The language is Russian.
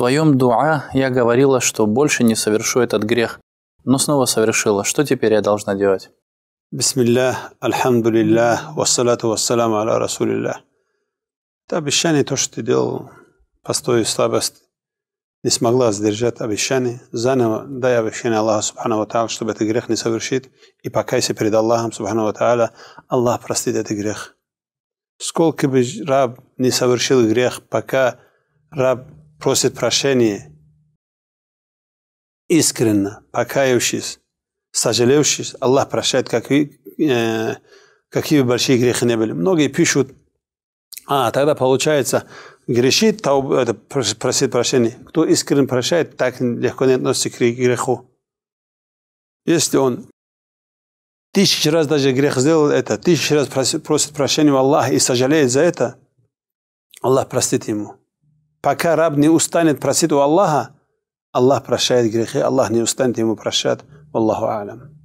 своем дуа я говорила, что больше не совершу этот грех, но снова совершила. Что теперь я должна делать? Бисмиллах, альхамдулиллах, вассалату вассаламу аля расулиллах. Это обещание, то, что ты делал, постой слабость, не смогла сдержать обещание, заново дай обещание Аллаху Субхану Тааля, чтобы этот грех не совершить, и покайся перед Аллахом Субхану Тааля, Аллах простит этот грех. Сколько бы раб не совершил грех, пока раб просит прощения, искренне, покаявшись, сожалевшись, Аллах прощает, как, э, какие бы большие грехи не были. Многие пишут, а, тогда получается, грешит, то это, просит прощения. Кто искренне прощает, так легко не относится к греху. Если он тысячи раз даже грех сделал это, тысячи раз просит, просит прощения у Аллаха и сожалеет за это, Аллах простит ему. Пока раб не устанет просить у Аллаха, Аллах прощает грехи, Аллах не устанет ему прощать. Аллаху алям.